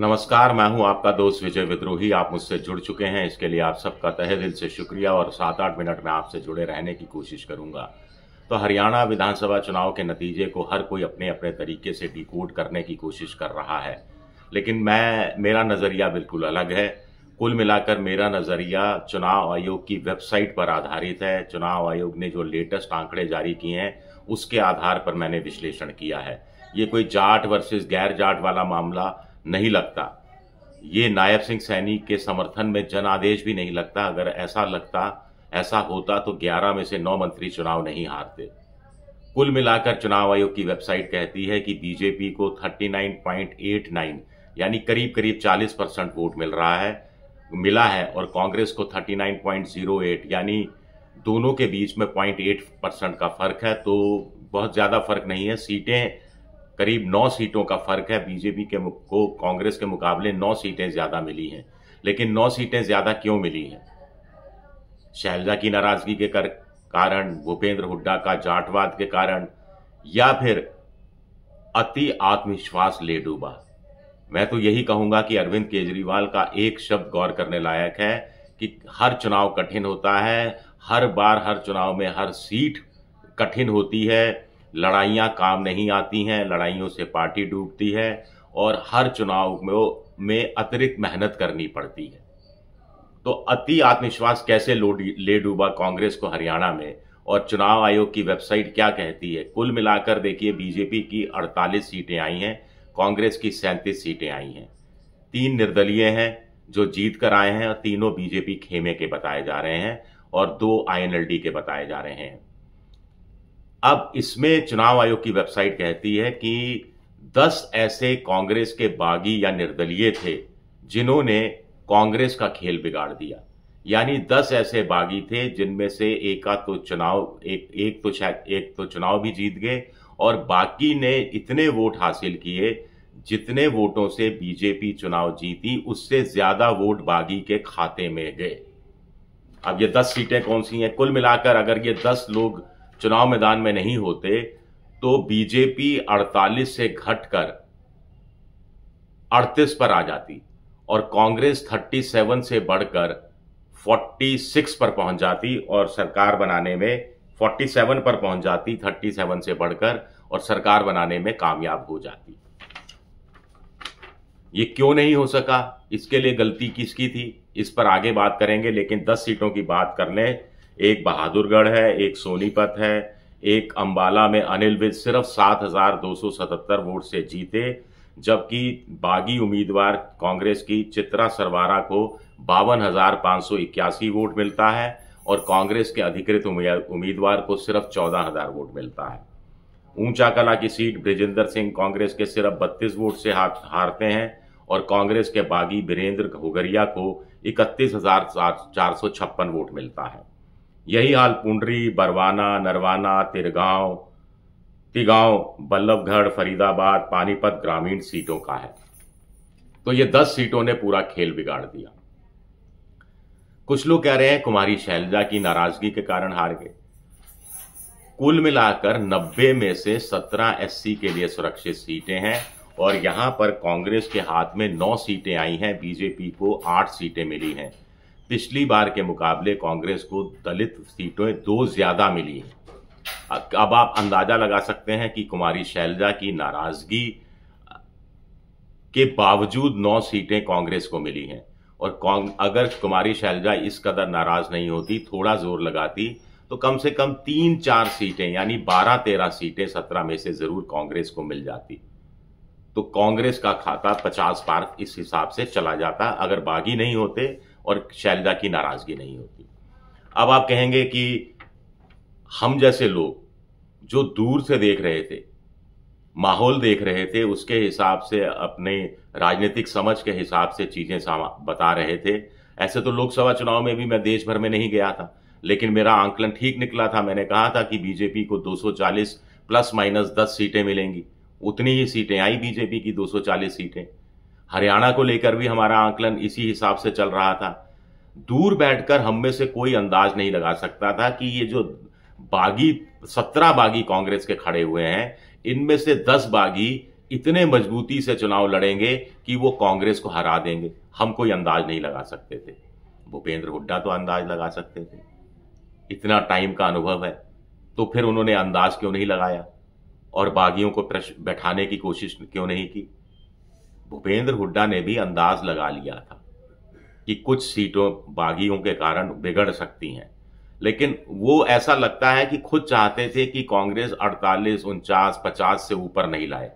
नमस्कार मैं हूं आपका दोस्त विजय विद्रोही आप मुझसे जुड़ चुके हैं इसके लिए आप सबका तहे दिल से शुक्रिया और सात आठ मिनट में आपसे जुड़े रहने की कोशिश करूंगा तो हरियाणा विधानसभा चुनाव के नतीजे को हर कोई अपने अपने तरीके से डिकोड करने की कोशिश कर रहा है लेकिन मैं मेरा नज़रिया बिल्कुल अलग है कुल मिलाकर मेरा नज़रिया चुनाव आयोग की वेबसाइट पर आधारित है चुनाव आयोग ने जो लेटेस्ट आंकड़े जारी किए हैं उसके आधार पर मैंने विश्लेषण किया है ये कोई जाट वर्सेस गैर जाट वाला मामला नहीं लगता ये नायब सिंह सैनी के समर्थन में जन आदेश भी नहीं लगता अगर ऐसा लगता ऐसा होता तो 11 में से 9 मंत्री चुनाव नहीं हारते कुल मिलाकर चुनाव आयोग की वेबसाइट कहती है कि बीजेपी को 39.89 यानी करीब करीब 40 परसेंट वोट मिल रहा है मिला है और कांग्रेस को 39.08 यानी दोनों के बीच में 0.8 परसेंट का फर्क है तो बहुत ज़्यादा फर्क नहीं है सीटें करीब नौ सीटों का फर्क है बीजेपी के को कांग्रेस के मुकाबले नौ सीटें ज्यादा मिली हैं लेकिन नौ सीटें ज्यादा क्यों मिली हैं शैलजा की नाराजगी के कर, कारण भूपेंद्र हुड्डा का जाटवाद के कारण या फिर अति आत्मविश्वास ले डूबा मैं तो यही कहूंगा कि अरविंद केजरीवाल का एक शब्द गौर करने लायक है कि हर चुनाव कठिन होता है हर बार हर चुनाव में हर सीट कठिन होती है लड़ाइयाँ काम नहीं आती हैं लड़ाइयों से पार्टी डूबती है और हर चुनाव में में अतिरिक्त मेहनत करनी पड़ती है तो अति आत्मविश्वास कैसे ले डूबा कांग्रेस को हरियाणा में और चुनाव आयोग की वेबसाइट क्या कहती है कुल मिलाकर देखिए बीजेपी की 48 सीटें आई हैं कांग्रेस की सैंतीस सीटें आई हैं तीन निर्दलीय हैं जो जीत कर आए हैं और तीनों बीजेपी खेमे के बताए जा रहे हैं और दो आईएनएलडी के बताए जा रहे हैं अब इसमें चुनाव आयोग की वेबसाइट कहती है कि 10 ऐसे कांग्रेस के बागी या निर्दलीय थे जिन्होंने कांग्रेस का खेल बिगाड़ दिया यानी 10 ऐसे बागी थे जिनमें से एक तो चुनाव एक एक तो शायद एक तो चुनाव भी जीत गए और बाकी ने इतने वोट हासिल किए जितने वोटों से बीजेपी चुनाव जीती उससे ज्यादा वोट बागी के खाते में गए अब ये दस सीटें कौन सी हैं कुल मिलाकर अगर ये दस लोग चुनाव मैदान में नहीं होते तो बीजेपी 48 से घटकर 38 पर आ जाती और कांग्रेस 37 से बढ़कर 46 पर पहुंच जाती और सरकार बनाने में 47 पर पहुंच जाती 37 से बढ़कर और सरकार बनाने में कामयाब हो जाती ये क्यों नहीं हो सका इसके लिए गलती किसकी थी इस पर आगे बात करेंगे लेकिन 10 सीटों की बात कर लें एक बहादुरगढ़ है एक सोनीपत है एक अंबाला में अनिल विज सिर्फ सात हजार दो सौ सतहत्तर वोट से जीते जबकि बागी उम्मीदवार कांग्रेस की चित्रा सरवारा को बावन हजार पाँच सौ इक्यासी वोट मिलता है और कांग्रेस के अधिकृत उम्मीदवार को सिर्फ चौदह हजार वोट मिलता है ऊंचा कला की सीट ब्रिजेंद्र सिंह कांग्रेस के सिर्फ बत्तीस वोट से हारते हैं और कांग्रेस के बागी बीरेंद्र घोगरिया को इकतीस हजार चार सौ छप्पन वोट मिलता है यही हाल पुंडरी बरवाना नरवाना तिरगांव तिगांव बल्लभगढ़ फरीदाबाद पानीपत ग्रामीण सीटों का है तो ये दस सीटों ने पूरा खेल बिगाड़ दिया कुछ लोग कह रहे हैं कुमारी शैलजा की नाराजगी के कारण हार गए कुल मिलाकर 90 में से 17 एससी के लिए सुरक्षित सीटें हैं और यहां पर कांग्रेस के हाथ में 9 सीटें आई हैं बीजेपी को 8 सीटें मिली हैं पिछली बार के मुकाबले कांग्रेस को दलित सीटें दो ज़्यादा मिली हैं अब आप अंदाज़ा लगा सकते हैं कि कुमारी शैलजा की नाराज़गी के बावजूद नौ सीटें कांग्रेस को मिली हैं और अगर कुमारी शैलजा इस कदर नाराज नहीं होती थोड़ा जोर लगाती तो कम से कम तीन चार सीटें यानी बारह तेरह सीटें सत्रह में से जरूर कांग्रेस को मिल जाती तो कांग्रेस का खाता पचास पार्क इस हिसाब से चला जाता अगर बागी नहीं होते और शैलजा की नाराज़गी नहीं होती अब आप कहेंगे कि हम जैसे लोग जो दूर से देख रहे थे माहौल देख रहे थे उसके हिसाब से अपने राजनीतिक समझ के हिसाब से चीज़ें बता रहे थे ऐसे तो लोकसभा चुनाव में भी मैं देश भर में नहीं गया था लेकिन मेरा आंकलन ठीक निकला था मैंने कहा था कि बीजेपी को 240 प्लस माइनस 10 सीटें मिलेंगी उतनी ही सीटें आई बीजेपी की 240 सीटें हरियाणा को लेकर भी हमारा आंकलन इसी हिसाब से चल रहा था दूर बैठकर हम में से कोई अंदाज नहीं लगा सकता था कि ये जो बागी सत्रह बागी कांग्रेस के खड़े हुए हैं इनमें से दस बागी इतने मजबूती से चुनाव लड़ेंगे कि वो कांग्रेस को हरा देंगे हम कोई अंदाज नहीं लगा सकते थे भूपेंद्र हुड्डा तो अंदाज लगा सकते थे इतना टाइम का अनुभव है तो फिर उन्होंने अंदाज क्यों नहीं लगाया और बागियों को बैठाने की कोशिश क्यों नहीं की भूपेंद्र हुड्डा ने भी अंदाज लगा लिया था कि कुछ सीटों बागियों के कारण बिगड़ सकती हैं लेकिन वो ऐसा लगता है कि खुद चाहते थे कि कांग्रेस 48, उनचास पचास से ऊपर नहीं लाए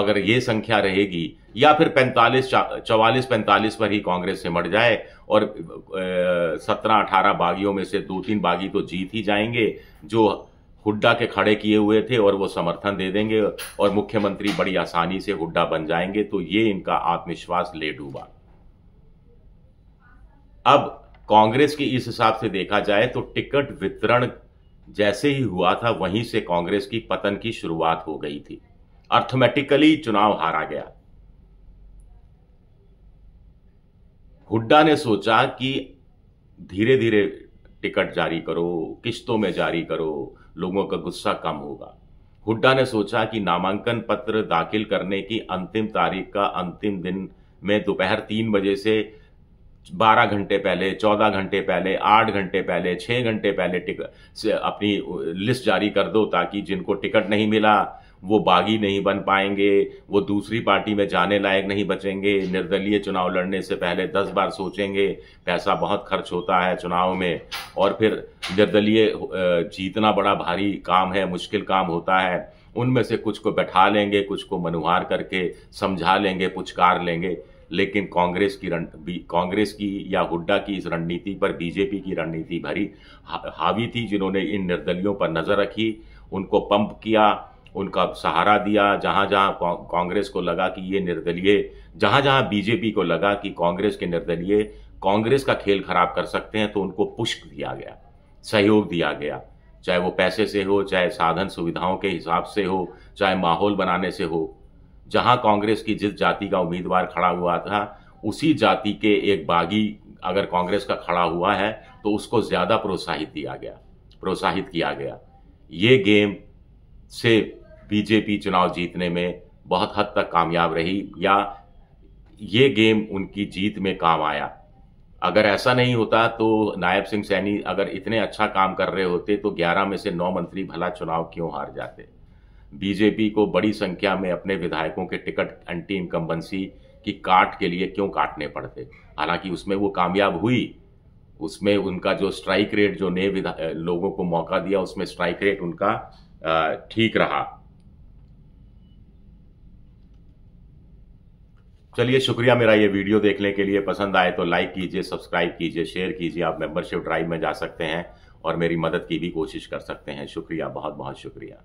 अगर ये संख्या रहेगी या फिर 45, चौवालीस पैंतालीस पर ही कांग्रेस सिमट जाए और सत्रह अठारह बागियों में से दो तीन बागी तो जीत ही जाएंगे जो हुड्डा के खड़े किए हुए थे और वो समर्थन दे देंगे और मुख्यमंत्री बड़ी आसानी से हुड्डा बन जाएंगे तो ये इनका आत्मविश्वास ले डूबा अब कांग्रेस की इस हिसाब से देखा जाए तो टिकट वितरण जैसे ही हुआ था वहीं से कांग्रेस की पतन की शुरुआत हो गई थी अर्थमेटिकली चुनाव हारा गया हुड्डा ने सोचा कि धीरे धीरे टिकट जारी करो किश्तों में जारी करो लोगों का गुस्सा कम होगा हुड्डा ने सोचा कि नामांकन पत्र दाखिल करने की अंतिम तारीख का अंतिम दिन में दोपहर तीन बजे से बारह घंटे पहले चौदह घंटे पहले आठ घंटे पहले छः घंटे पहले टिकट अपनी लिस्ट जारी कर दो ताकि जिनको टिकट नहीं मिला वो बागी नहीं बन पाएंगे वो दूसरी पार्टी में जाने लायक नहीं बचेंगे निर्दलीय चुनाव लड़ने से पहले दस बार सोचेंगे पैसा बहुत खर्च होता है चुनाव में और फिर निर्दलीय जीतना बड़ा भारी काम है मुश्किल काम होता है उनमें से कुछ को बैठा लेंगे कुछ को मनुहार करके समझा लेंगे पुचकार लेंगे लेकिन कांग्रेस की रण कांग्रेस की या हुड्डा की इस रणनीति पर बीजेपी की रणनीति भरी हावी थी जिन्होंने इन निर्दलियों पर नज़र रखी उनको पंप किया उनका सहारा दिया जहां जहां कांग्रेस को लगा कि ये निर्दलीय जहां जहां बीजेपी को लगा कि कांग्रेस के निर्दलीय कांग्रेस का खेल खराब कर सकते हैं तो उनको पुष्क दिया गया सहयोग दिया गया चाहे वो पैसे से हो चाहे साधन सुविधाओं के हिसाब से हो चाहे माहौल बनाने से हो जहाँ कांग्रेस की जिस जाति का उम्मीदवार खड़ा हुआ था उसी जाति के एक बागी अगर कांग्रेस का खड़ा हुआ है तो उसको ज़्यादा प्रोत्साहित दिया गया प्रोत्साहित किया गया ये गेम से बीजेपी चुनाव जीतने में बहुत हद तक कामयाब रही या ये गेम उनकी जीत में काम आया अगर ऐसा नहीं होता तो नायब सिंह सैनी अगर इतने अच्छा काम कर रहे होते तो 11 में से 9 मंत्री भला चुनाव क्यों हार जाते बीजेपी को बड़ी संख्या में अपने विधायकों के टिकट एंटी इनकम्बेंसी की काट के लिए क्यों काटने पड़ते हालांकि उसमें वो कामयाब हुई उसमें उनका जो स्ट्राइक रेट जो नए लोगों को मौका दिया उसमें स्ट्राइक रेट उनका ठीक रहा चलिए शुक्रिया मेरा ये वीडियो देखने के लिए पसंद आए तो लाइक कीजिए सब्सक्राइब कीजिए शेयर कीजिए आप मेंबरशिप ड्राइव में जा सकते हैं और मेरी मदद की भी कोशिश कर सकते हैं शुक्रिया बहुत बहुत शुक्रिया